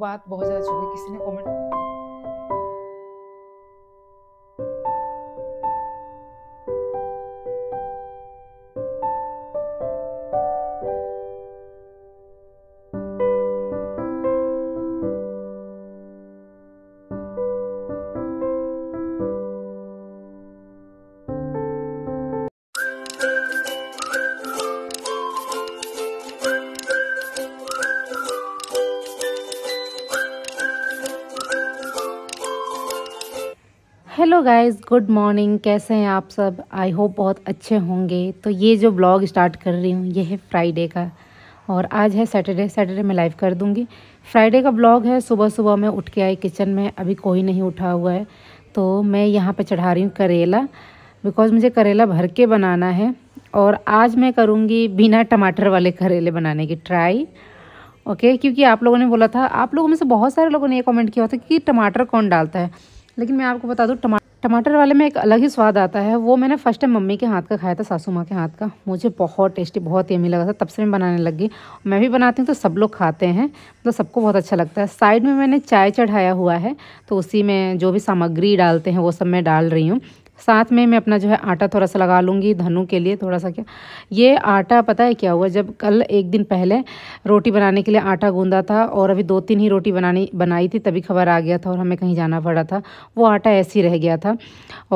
बात बहुत ज़्यादा अच्छी किसी ने comment hello guys good morning कैसे हैं आप सब आई होप बहुत अच्छे होंगे तो ये जो ब्लॉग स्टार्ट कर रही हूँ ये है फ्राइडे का और आज है सैटरडे सैटरडे मैं लाइव कर दूँगी फ्राइडे का ब्लॉग है सुबह सुबह मैं उठ के आई किचन में अभी कोई नहीं उठा हुआ है तो मैं यहाँ पे चढ़ा रही हूँ करेला बिकॉज़ मुझे करेला भर के बनाना है और आज मैं करूँगी बिना टमाटर वाले करेले बनाने की ट्राई ओके क्योंकि आप लोगों ने बोला था आप लोगों में से बहुत सारे लोगों ने ये कमेंट किया था कि टमाटर कौन डालता है लेकिन मैं आपको बता दूँ टमाटर टमाटर वाले में एक अलग ही स्वाद आता है वो मैंने फर्स्ट टाइम मम्मी के हाथ का खाया था सासू माँ के हाथ का मुझे बहुत टेस्टी बहुत यमी लगा था तब से मैं बनाने लगी मैं भी बनाती हूँ तो सब लोग खाते हैं मतलब तो सबको बहुत अच्छा लगता है साइड में मैंने चाय चढ़ाया हुआ है तो उसी में जो भी सामग्री डालते हैं वो सब मैं डाल रही हूँ साथ में मैं अपना जो है आटा थोड़ा सा लगा लूँगी धनु के लिए थोड़ा सा क्या ये आटा पता है क्या हुआ जब कल एक दिन पहले रोटी बनाने के लिए आटा गूंदा था और अभी दो तीन ही रोटी बनानी बनाई थी तभी खबर आ गया था और हमें कहीं जाना पड़ा था वो आटा ऐसे ही रह गया था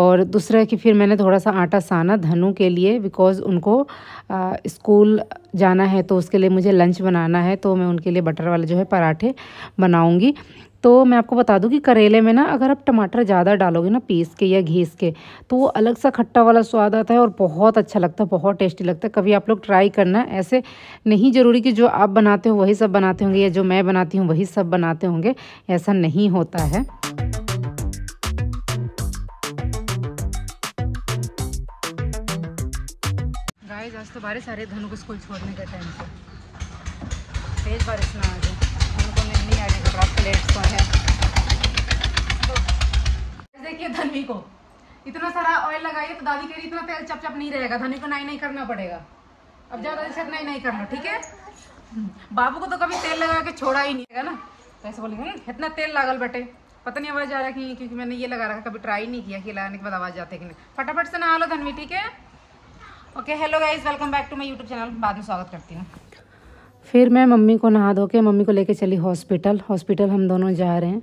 और दूसरा कि फिर मैंने थोड़ा सा आटा साना धनु के लिए बिकॉज़ उनको स्कूल जाना है तो उसके लिए मुझे लंच बनाना है तो मैं उनके लिए बटर वाले जो है पराठे बनाऊँगी तो मैं आपको बता दूं कि करेले में ना अगर आप टमाटर ज़्यादा डालोगे ना पीस के या घीस के तो वो अलग सा खट्टा वाला स्वाद आता है और बहुत अच्छा लगता है बहुत टेस्टी लगता है कभी आप लोग ट्राई करना ऐसे नहीं ज़रूरी कि जो आप बनाते हो वही सब बनाते होंगे या जो मैं बनाती हूँ वही सब बनाते होंगे ऐसा नहीं होता है तो बारिश आ रही धनु को स्कूल छोड़ने के टाइम पर तेज बारिश ना आ जाए धनु को नहीं आ रही कपड़ा प्लेट को है तो देखिए धनवी को इतना सारा ऑयल लगाइए तो दादी कह रही इतना तेल चप चप नहीं रहेगा धनी को नहीं नहीं करना पड़ेगा अब ज़्यादा से नहीं नहीं करना ठीक है हम्म। बाबू को तो कभी तेल लगा के छोड़ा ही नहीं है ना तो ऐसे बोलेंगे हम्म, इतना तेल लागल बैठे पता नहीं आवाज़ आ रहा है कि क्योंकि मैंने ये लगा रखा कभी ट्राई नहीं किया कि लगाने के बाद आवाज़ आते कि नहीं फटाफट से ना आ लो धनवी ठीक है okay hello guys welcome back to my YouTube channel बाद में स्वागत करती हूँ फिर मैं मम्मी को नहा धो के मम्मी को लेके चली हॉस्पिटल हॉस्पिटल हम दोनों जा रहे हैं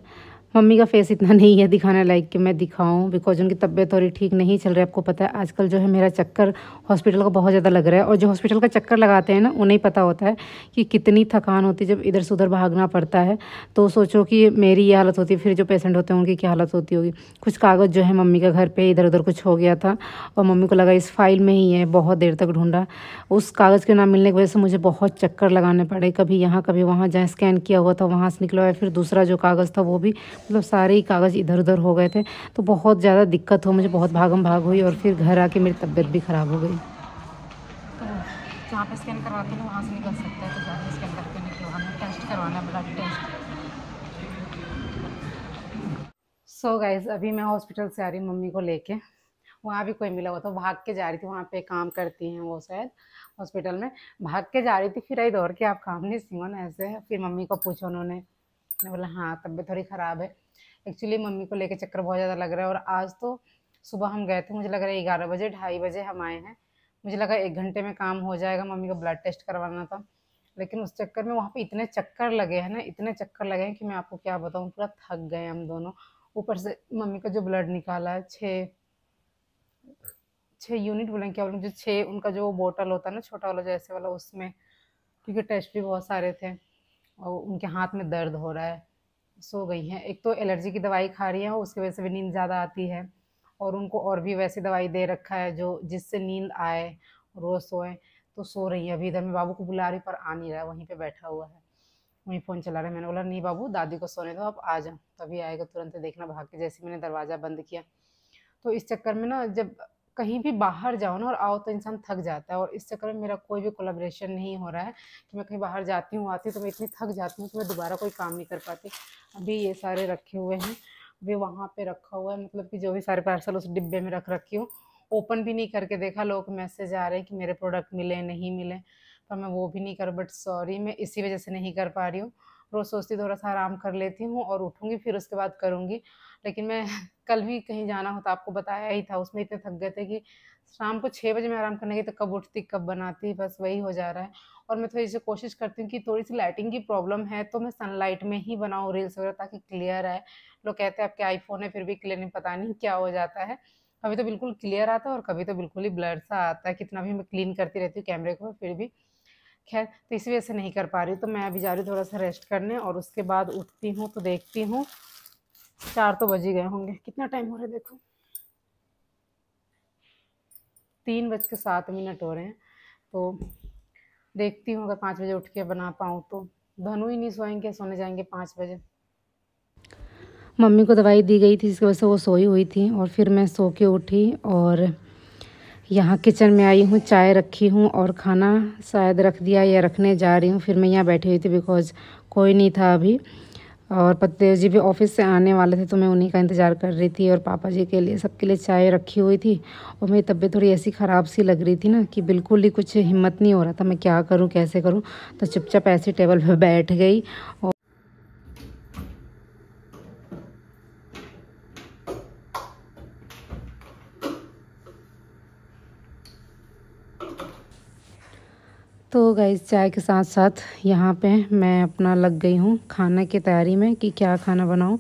मम्मी का फेस इतना नहीं है दिखाने लायक कि मैं दिखाऊं बिकॉज उनकी तबीयत थोड़ी ठीक नहीं चल रही है आपको पता है आजकल जो है मेरा चक्कर हॉस्पिटल का बहुत ज़्यादा लग रहा है और जो हॉस्पिटल का चक्कर लगाते हैं ना उन्हें पता होता है कि कितनी थकान होती है जब इधर से उधर भागना पड़ता है तो सोचो कि मेरी ये हालत होती है फिर जो पेशेंट होते हैं उनकी क्या हालत होती होगी कुछ कागज़ जो है मम्मी का घर पर इधर उधर कुछ हो गया था और मम्मी को लगा इस फाइल में ही है बहुत देर तक ढूंढा उस कागज़ के ना मिलने की वजह से मुझे बहुत चक्कर लगाने पड़े कभी यहाँ कभी वहाँ जहाँ स्कैन किया हुआ था वहाँ से निकला हुआ फिर दूसरा जो कागज़ था वो भी मतलब सारे ही कागज़ इधर उधर हो गए थे तो बहुत ज़्यादा दिक्कत हो मुझे बहुत भागम भाग हुई और फिर घर आके मेरी तबीयत भी ख़राब हो गई तो सो गाइज अभी मैं हॉस्पिटल से आ रही मम्मी को लेके वहाँ भी कोई मिला हुआ था भाग के जा रही थी वहाँ पे काम करती हैं वो शायद हॉस्पिटल में भाग के जा रही थी फिर आई दौड़ तो के आप काम नहीं सिंगो ना ऐसे फिर मम्मी को पूछो उन्होंने मैंने बोला हाँ तबीयत थोड़ी ख़राब है एक्चुअली मम्मी को लेके चक्कर बहुत ज़्यादा लग रहा है और आज तो सुबह हम गए थे मुझे लग रहा है ग्यारह बजे ढाई बजे हम आए हैं मुझे लगा एक घंटे में काम हो जाएगा मम्मी का ब्लड टेस्ट करवाना था लेकिन उस चक्कर में वहाँ पे इतने चक्कर लगे हैं ना इतने चक्कर लगे हैं कि मैं आपको क्या बताऊँ पूरा थक गए हम दोनों ऊपर से मम्मी का जो ब्लड निकाला है छः छः यूनिट बोलेंगे क्या बोलेंगे जो छः उनका जो बोतल होता है ना छोटा वाला जैसे वाला उसमें क्योंकि टेस्ट भी बहुत सारे थे और उनके हाथ में दर्द हो रहा है सो गई हैं एक तो एलर्जी की दवाई खा रही हैं उसकी वजह से भी नींद ज़्यादा आती है और उनको और भी वैसी दवाई दे रखा है जो जिससे नींद आए रोज़ सोए तो सो रही है अभी इधर मैं बाबू को बुला रही पर आ नहीं रहा है वहीं पर बैठा हुआ है वहीं फ़ोन चला रहा है मैंने बोला नहीं बाबू दादी को सोने दो आप आ जाओ तभी आएगा तुरंत देखना भाग के जैसे मैंने दरवाज़ा बंद किया तो इस चक्कर में ना जब कहीं भी बाहर जाओ ना और आओ तो इंसान थक जाता है और इस चक्कर में मेरा कोई भी कोलाब्रेशन नहीं हो रहा है कि मैं कहीं बाहर जाती हूँ आती हूँ तो मैं इतनी थक जाती हूँ कि मैं दोबारा कोई काम नहीं कर पाती अभी ये सारे रखे हुए हैं अभी वहाँ पे रखा हुआ है मतलब कि जो भी सारे पार्सल उस डिब्बे में रख रखी हूँ ओपन भी नहीं करके देखा लोग मैसेज आ रहे हैं कि मेरे प्रोडक्ट मिले नहीं मिले पर मैं वो भी नहीं कर बट सॉरी मैं इसी वजह से नहीं कर पा रही हूँ रोज़ तो सोचती थोड़ा सा आराम कर लेती हूँ और उठूँगी फिर उसके बाद करूँगी लेकिन मैं कल भी कहीं जाना होता आपको बताया ही था उसमें इतने थक गए थे कि शाम को छः बजे मैं आराम करने गई तो कब उठती कब बनाती बस वही हो जा रहा है और मैं थोड़ी सी कोशिश करती हूँ कि थोड़ी सी लाइटिंग की प्रॉब्लम है तो मैं सनलाइट में ही बनाऊँ रील्स वगैरह ताकि क्लियर आए लोग कहते हैं आपके आईफोन है फिर भी क्लियर नहीं पता नहीं क्या हो जाता है कभी तो बिल्कुल क्लियर आता है और कभी तो बिल्कुल ही ब्लर सा आता है कितना भी मैं क्लीन करती रहती हूँ कैमरे को फिर भी खैर तो इसी वजह से नहीं कर पा रही तो मैं अभी जा रही थोड़ा सा रेस्ट करने और उसके बाद उठती हूँ तो देखती हूँ चार तो बजे गए होंगे कितना टाइम हो रहा है देखो तीन बज के सात मिनट हो रहे हैं तो देखती हूँ अगर पाँच बजे उठ के बना पाऊँ तो धनु ही नहीं सोएंगे सोने जाएंगे पाँच बजे मम्मी को दवाई दी गई थी जिसकी वजह से वो सोई हुई थी और फिर मैं सो के उठी और यहाँ किचन में आई हूँ चाय रखी हूँ और खाना शायद रख दिया या रखने जा रही हूँ फिर मैं यहाँ बैठी हुई थी बिकॉज कोई नहीं था अभी और पतदेव जी भी ऑफिस से आने वाले थे तो मैं उन्हीं का इंतज़ार कर रही थी और पापा जी के लिए सबके लिए चाय रखी हुई थी और मेरी तबीयत थोड़ी ऐसी ख़राब सी लग रही थी ना कि बिल्कुल ही कुछ हिम्मत नहीं हो रहा था मैं क्या करूँ कैसे करूँ तो चुपचाप ऐसे टेबल पर बैठ गई और तो गई चाय के साथ साथ यहाँ पे मैं अपना लग गई हूँ खाना की तैयारी में कि क्या खाना बनाऊँ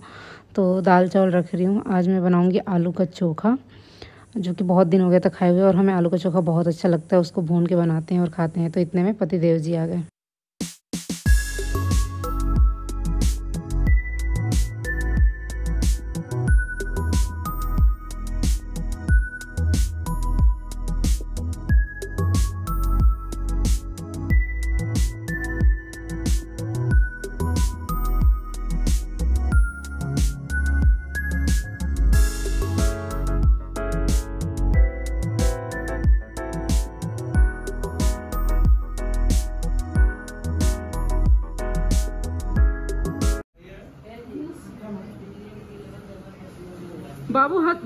तो दाल चावल रख रही हूँ आज मैं बनाऊँगी आलू का चोखा जो कि बहुत दिन हो गया था खाए हुए और हमें आलू का चोखा बहुत अच्छा लगता है उसको भून के बनाते हैं और खाते हैं तो इतने में पति देव जी आ गए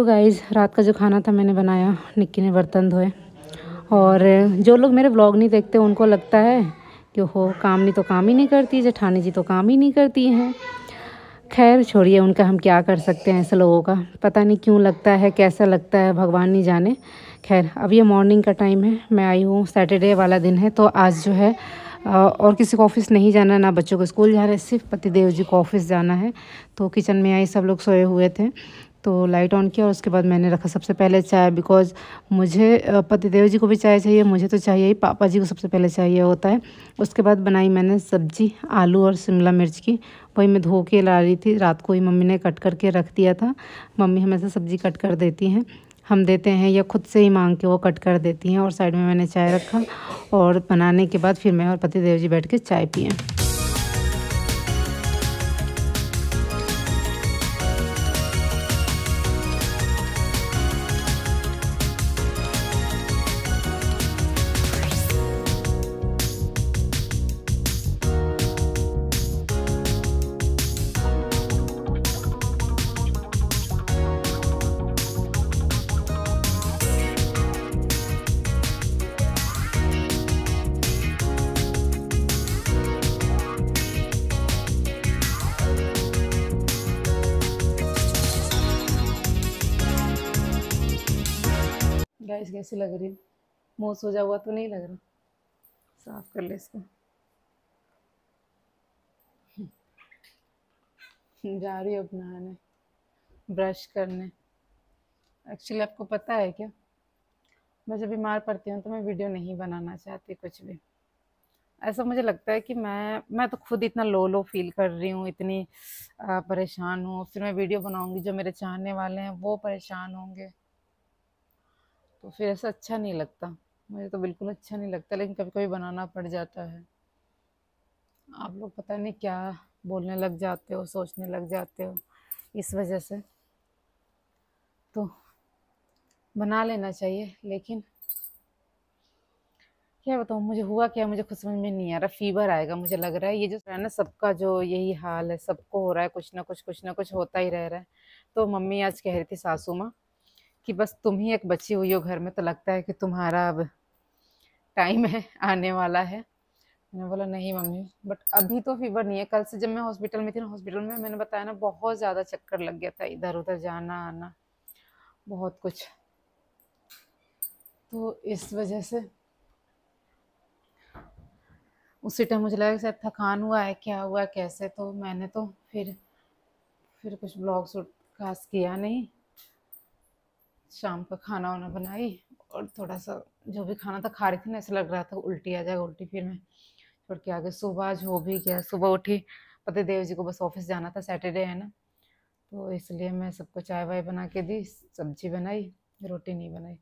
तो गाइज़ रात का जो खाना था मैंने बनाया निक्की ने बर्तन धोए और जो लोग मेरे ब्लॉग नहीं देखते उनको लगता है कि हो काम नहीं तो काम ही नहीं करती जेठानी जी तो काम ही नहीं करती हैं खैर छोड़िए उनका हम क्या कर सकते हैं ऐसे लोगों का पता नहीं क्यों लगता है कैसा लगता है भगवान नहीं जाने खैर अब ये मॉर्निंग का टाइम है मैं आई हूँ सैटरडे वाला दिन है तो आज जो है और किसी को ऑफिस नहीं जाना ना बच्चों को स्कूल जा रहे सिर्फ पतिदेव जी को ऑफिस जाना है तो किचन में आई सब लोग सोए हुए थे तो लाइट ऑन किया और उसके बाद मैंने रखा सबसे पहले चाय बिकॉज मुझे पतिदेव जी को भी चाय चाहिए मुझे तो चाहिए ही पापा जी को सबसे पहले चाहिए होता है उसके बाद बनाई मैंने सब्जी आलू और शिमला मिर्च की वही मैं धो के ला रही थी रात को ही मम्मी ने कट करके रख दिया था मम्मी हमेशा सब्जी कट कर देती हैं हम देते हैं या खुद से ही मांग के वो कट कर देती हैं और साइड में मैंने चाय रखा और बनाने के बाद फिर मैं और पतिदेव जी बैठ के चाय पिए कैसी लग रही मुँह सूझा हुआ तो नहीं लग रहा साफ कर ले इसको जा रही हूँ बनाने ब्रश करने एक्चुअली आपको पता है क्या मैं जब बीमार पड़ती हूँ तो मैं वीडियो नहीं बनाना चाहती कुछ भी ऐसा मुझे लगता है कि मैं मैं तो खुद इतना लो लो फील कर रही हूँ इतनी परेशान हूँ फिर मैं वीडियो बनाऊँगी जो मेरे चाहने वाले हैं वो परेशान होंगे तो फिर ऐसा अच्छा नहीं लगता मुझे तो बिल्कुल अच्छा नहीं लगता लेकिन कभी कभी बनाना पड़ जाता है आप लोग पता नहीं क्या बोलने लग जाते हो सोचने लग जाते हो इस वजह से तो बना लेना चाहिए लेकिन क्या बताऊँ मुझे हुआ क्या मुझे खुद समझ में नहीं आ रहा फीवर आएगा मुझे लग रहा है ये जो है ना सबका जो यही हाल है सबको हो रहा है कुछ ना कुछ कुछ ना कुछ होता ही रह रहा है तो मम्मी आज कह रही थी सासू माँ कि बस तुम ही एक बची हुई हो घर में तो लगता है कि तुम्हारा अब टाइम है आने वाला है मैंने बोला नहीं मम्मी बट अभी तो फीवर नहीं है कल से जब मैं हॉस्पिटल में थी ना हॉस्पिटल में मैंने बताया ना बहुत ज़्यादा चक्कर लग गया था इधर उधर जाना आना बहुत कुछ तो इस वजह से उसी टाइम मुझे लगा शायद थकान हुआ है क्या हुआ कैसे तो मैंने तो फिर फिर कुछ ब्लॉग शूट खास किया नहीं शाम का खाना वाना बनाई और थोड़ा सा जो भी खाना था खा रही थी ना ऐसा लग रहा था उल्टी आ जाएगा उल्टी फिर मैं छोड़ के आ गई सुबह आज हो भी गया सुबह उठी पति देव जी को बस ऑफिस जाना था सैटरडे है ना तो इसलिए मैं सबको चाय वाय बना के दी सब्जी बनाई रोटी नहीं बनाई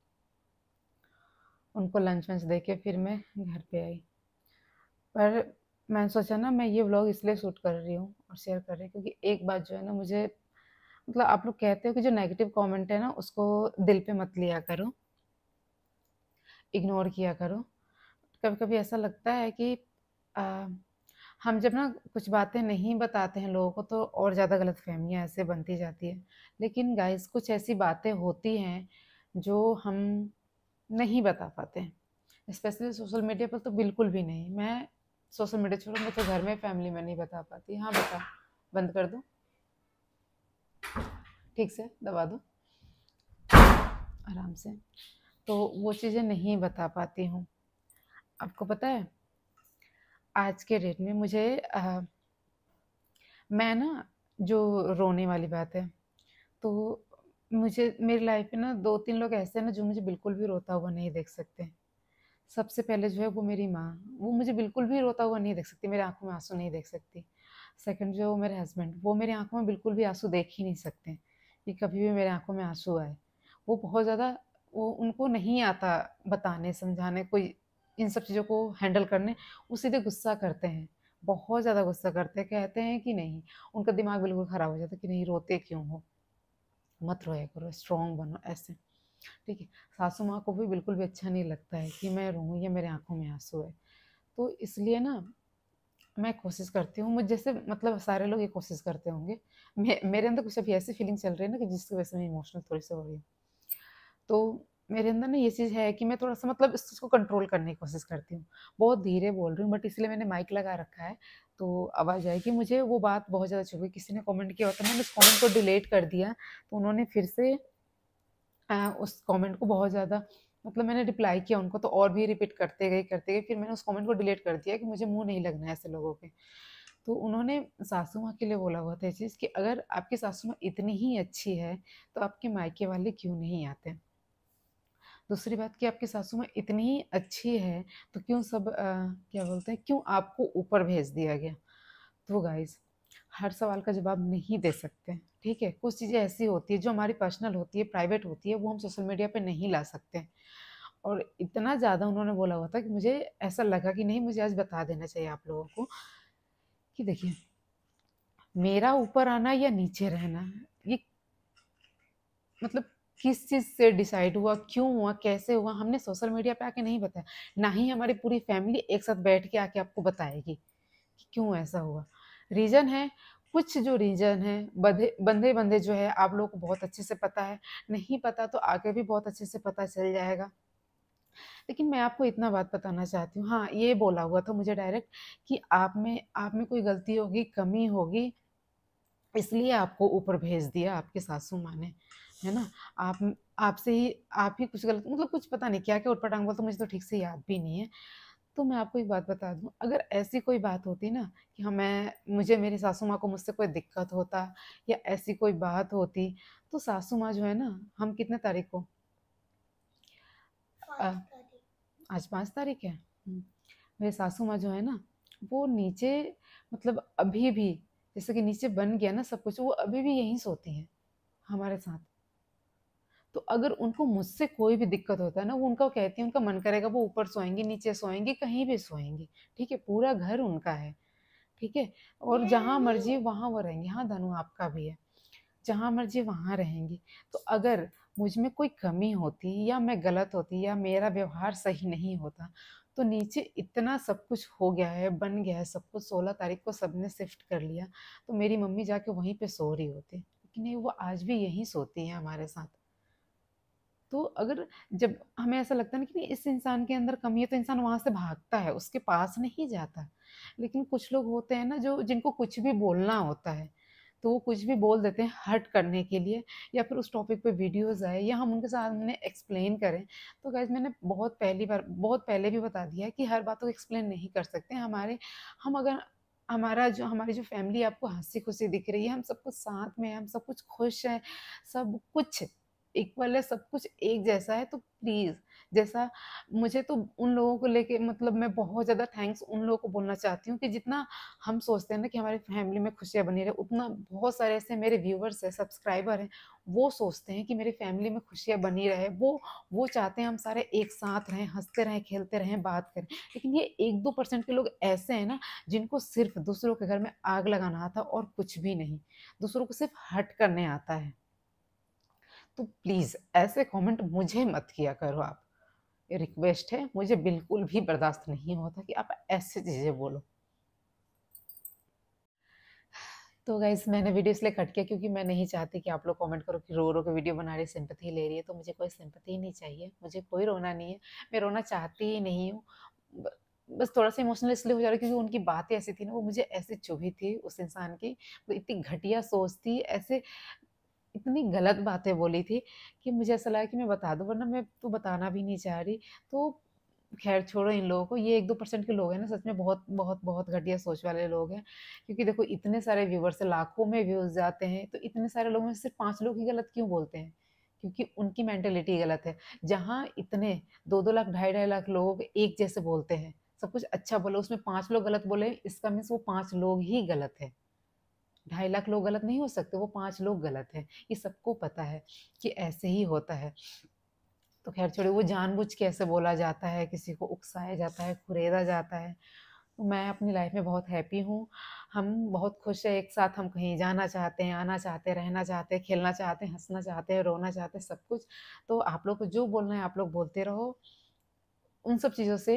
उनको लंच वंच दे के फिर मैं घर पे आई पर मैंने सोचा ना मैं ये ब्लॉग इसलिए शूट कर रही हूँ और शेयर कर रही हूँ क्योंकि एक बात जो है ना मुझे मतलब आप लोग कहते हो कि जो नेगेटिव कमेंट है ना उसको दिल पे मत लिया करो इग्नोर किया करो कभी कभी ऐसा लगता है कि आ, हम जब ना कुछ बातें नहीं बताते हैं लोगों को तो और ज़्यादा गलत फहमियाँ ऐसे बनती जाती है लेकिन गाइस कुछ ऐसी बातें होती हैं जो हम नहीं बता पाते हैं स्पेशली सोशल मीडिया पर तो बिल्कुल भी नहीं मैं सोशल मीडिया छोड़ो मैं तो घर में फैमिली में नहीं बता पाती हाँ बता बंद कर दूँ ठीक से दबा दो आराम से तो वो चीज़ें नहीं बता पाती हूँ आपको पता है आज के डेट में मुझे आ, मैं ना जो रोने वाली बात है तो मुझे मेरी लाइफ में ना दो तीन लोग ऐसे हैं ना जो मुझे बिल्कुल भी रोता हुआ नहीं देख सकते सबसे पहले जो है वो मेरी माँ वो मुझे बिल्कुल भी रोता हुआ नहीं देख सकती मेरी आंखों में आंसू नहीं देख सकती सेकंड जो मेरे हस्बैंड वो मेरी आंखों में बिल्कुल भी आंसू देख ही नहीं सकते कि कभी भी मेरे आंखों में आंसू आए वो बहुत ज़्यादा वो उनको नहीं आता बताने समझाने कोई इन सब चीज़ों को हैंडल करने वो सीधे गुस्सा करते हैं बहुत ज़्यादा गुस्सा करते हैं कहते हैं कि नहीं उनका दिमाग बिल्कुल ख़राब हो जाता है कि नहीं रोते क्यों हो मत रोया करो स्ट्रॉन्ग बनो ऐसे ठीक है सासू माँ को भी बिल्कुल भी अच्छा नहीं लगता है कि मैं रोऊँ या मेरे आँखों में आंसू है तो इसलिए ना मैं कोशिश करती हूँ मुझ जैसे मतलब सारे लोग ये कोशिश करते होंगे मे, मेरे अंदर कुछ अभी ऐसी फीलिंग चल रही है ना कि जिसकी वजह से मैं इमोशनल थोड़ी सी हो रही हूँ तो मेरे अंदर ना ये चीज़ है कि मैं थोड़ा सा मतलब इस चीज़ को कंट्रोल करने की कोशिश करती हूँ बहुत धीरे बोल रही हूँ बट इसलिए मैंने माइक लगा रखा है तो आवाज़ आएगी मुझे वो बात बहुत ज़्यादा चुभ किसी ने कमेंट किया होता मैंने उस कमेंट को डिलीट कर दिया तो उन्होंने फिर से आ, उस कमेंट को बहुत ज़्यादा मतलब मैंने रिप्लाई किया उनको तो और भी रिपीट करते गए करते गए फिर मैंने उस कमेंट को डिलीट कर दिया कि मुझे मुंह नहीं लगना है ऐसे लोगों के तो उन्होंने सासू माँ के लिए बोला हुआ था चीज़ कि अगर आपकी सासू माँ इतनी ही अच्छी है तो आपके मायके वाले क्यों नहीं आते दूसरी बात कि आपकी सासू माँ इतनी ही अच्छी है तो क्यों सब आ, क्या बोलते हैं क्यों आपको ऊपर भेज दिया गया तो गाइज़ हर सवाल का जवाब नहीं दे सकते ठीक है कुछ चीज़ें ऐसी होती है जो हमारी पर्सनल होती है प्राइवेट होती है वो हम सोशल मीडिया पर नहीं ला सकते और इतना ज़्यादा उन्होंने बोला हुआ था कि मुझे ऐसा लगा कि नहीं मुझे आज बता देना चाहिए आप लोगों को कि देखिए मेरा ऊपर आना या नीचे रहना ये मतलब किस चीज़ से डिसाइड हुआ क्यों हुआ कैसे हुआ हमने सोशल मीडिया पे आके नहीं बताया ना ही हमारी पूरी फैमिली एक साथ बैठ के आके आपको बताएगी कि क्यों ऐसा हुआ रीजन है कुछ जो रीजन है बंधे बंधे बंधे जो है आप लोग को बहुत अच्छे से पता है नहीं पता तो आगे भी बहुत अच्छे से पता चल जाएगा लेकिन मैं आपको इतना बात बताना चाहती हूँ हाँ ये बोला हुआ था मुझे डायरेक्ट कि आप में आप में कोई गलती होगी कमी होगी इसलिए आपको ऊपर भेज दिया आपके सासू माँ ने है ना आप आपसे ही आप ही कुछ गलत मतलब कुछ पता नहीं क्या क्या उठपटांग बोलते तो मुझे तो ठीक से याद भी नहीं है तो मैं आपको एक बात बता दूं अगर ऐसी कोई बात होती ना कि हमें हाँ, मुझे मेरी सासू माँ को मुझसे कोई दिक्कत होता या ऐसी कोई बात होती तो सासू माँ जो है ना हम कितने तारीख को आज पाँच तारीख है हम्म, मेरे सासू माँ जो है ना वो नीचे मतलब अभी भी जैसे कि नीचे बन गया ना सब कुछ वो अभी भी यहीं सोती हैं हमारे साथ तो अगर उनको मुझसे कोई भी दिक्कत होता है ना वो उनका कहती है उनका मन करेगा वो ऊपर सोएंगे नीचे सोएंगे कहीं भी सोएंगे ठीक है पूरा घर उनका है ठीक है और जहाँ मर्जी वहाँ वो रहेंगे हाँ धनु आपका भी है जहाँ मर्जी वहाँ रहेंगी तो अगर मुझ में कोई कमी होती या मैं गलत होती या मेरा व्यवहार सही नहीं होता तो नीचे इतना सब कुछ हो गया है बन गया है सब कुछ सोलह तारीख को सब ने शिफ्ट कर लिया तो मेरी मम्मी जाके वहीं पे सो रही होती लेकिन नहीं वो आज भी यहीं सोती हैं हमारे साथ तो अगर जब हमें ऐसा लगता है ना कि इस इंसान के अंदर कमी है तो इंसान वहाँ से भागता है उसके पास नहीं जाता लेकिन कुछ लोग होते हैं ना जो जिनको कुछ भी बोलना होता है तो वो कुछ भी बोल देते हैं हर्ट करने के लिए या फिर उस टॉपिक पे वीडियोस आए या हम उनके सामने एक्सप्लेन करें तो गैज मैंने बहुत पहली बार बहुत पहले भी बता दिया कि हर बात को एक्सप्लेन नहीं कर सकते हमारे हम अगर हमारा जो हमारी जो फैमिली आपको हंसी खुशी दिख रही है हम सब कुछ साथ में हम सब कुछ खुश हैं सब कुछ इक्वल है सब कुछ एक जैसा है तो प्लीज़ जैसा मुझे तो उन लोगों को लेके मतलब मैं बहुत ज़्यादा थैंक्स उन लोगों को बोलना चाहती हूँ कि जितना हम सोचते हैं ना कि हमारी फैमिली में खुशियाँ बनी रहे उतना बहुत सारे ऐसे मेरे व्यूवर्स हैं सब्सक्राइबर हैं वो सोचते हैं कि मेरी फैमिली में खुशियाँ बनी रहे वो वो चाहते हैं हम सारे एक साथ रहें हंसते रहें खेलते रहें बात करें लेकिन ये एक दो परसेंट के लोग ऐसे हैं ना जिनको सिर्फ दूसरों के घर में आग लगाना आता और कुछ भी नहीं दूसरों को सिर्फ हट करने आता है तो प्लीज़ ऐसे कमेंट मुझे मत किया करो आप ये रिक्वेस्ट है मुझे बिल्कुल भी बर्दाश्त नहीं होता कि आप ऐसे चीज़ें बोलो तो गाइज मैंने वीडियो इसलिए कट किया क्योंकि मैं नहीं चाहती कि आप लोग कमेंट करो कि रो रो के वीडियो बना रही सिंपति ले रही है तो मुझे कोई सिंपति नहीं चाहिए मुझे कोई रोना नहीं है मैं रोना चाहती ही नहीं हूँ बस थोड़ा सा इमोशनल इसलिए हो जा रहा है क्योंकि उनकी बातें ऐसी थी ना वो मुझे ऐसे चुभी थी उस इंसान की तो इतनी घटिया सोच थी ऐसे इतनी गलत बातें बोली थी कि मुझे ऐसा लगा कि मैं बता दूँ वरना मैं तो बताना भी नहीं चाह रही तो खैर छोड़ो इन लोगों को ये एक दो परसेंट के लोग हैं ना सच में बहुत बहुत बहुत घटिया सोच वाले लोग हैं क्योंकि देखो इतने सारे व्यूवर्स लाखों में व्यूज जाते हैं तो इतने सारे लोगों में सिर्फ पाँच लोग ही गलत क्यों बोलते हैं क्योंकि उनकी मेंटेलिटी गलत है जहाँ इतने दो दो लाख ढाई ढाई लाख लोग एक जैसे बोलते हैं सब कुछ अच्छा बोलो उसमें पाँच लोग गलत बोले इसका मीन्स वो पाँच लोग ही गलत है ढाई लाख लोग गलत नहीं हो सकते वो पाँच लोग गलत हैं ये सबको पता है कि ऐसे ही होता है तो खैर छोड़े वो जानबूझ के ऐसे बोला जाता है किसी को उकसाया जाता है खुरेदा जाता है तो मैं अपनी लाइफ में बहुत हैप्पी हूँ हम बहुत खुश हैं एक साथ हम कहीं जाना चाहते हैं आना चाहते हैं रहना चाहते हैं खेलना चाहते हैं हंसना चाहते हैं रोना चाहते हैं सब कुछ तो आप लोग को जो बोलना है आप लोग बोलते रहो उन सब चीज़ों से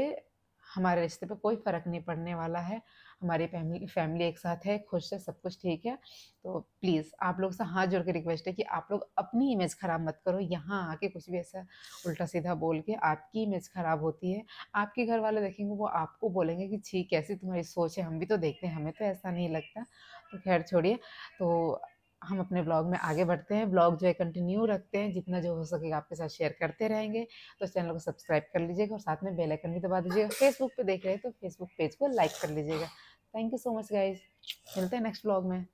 हमारे रिश्ते पे कोई फ़र्क नहीं पड़ने वाला है हमारी फैमिली फैमिली एक साथ है खुश है सब कुछ ठीक है तो प्लीज़ आप लोग से हाथ जोड़ के रिक्वेस्ट है कि आप लोग अपनी इमेज ख़राब मत करो यहाँ आके कुछ भी ऐसा उल्टा सीधा बोल के आपकी इमेज ख़राब होती है आपके घर वाले देखेंगे वो आपको बोलेंगे कि ठीक कैसी तुम्हारी सोच है हम भी तो देखते हैं हमें तो ऐसा नहीं लगता तो खैर छोड़िए तो हम अपने ब्लॉग में आगे बढ़ते हैं ब्लॉग जो है कंटिन्यू रखते हैं जितना जो हो सकेगा आपके साथ शेयर करते रहेंगे तो चैनल को सब्सक्राइब कर लीजिएगा और साथ में बेल आइकन भी दबा दीजिएगा फेसबुक पे देख रहे हैं तो फेसबुक पेज को लाइक कर लीजिएगा thank you so much guys मिलते हैं नेक्स्ट ब्लॉग में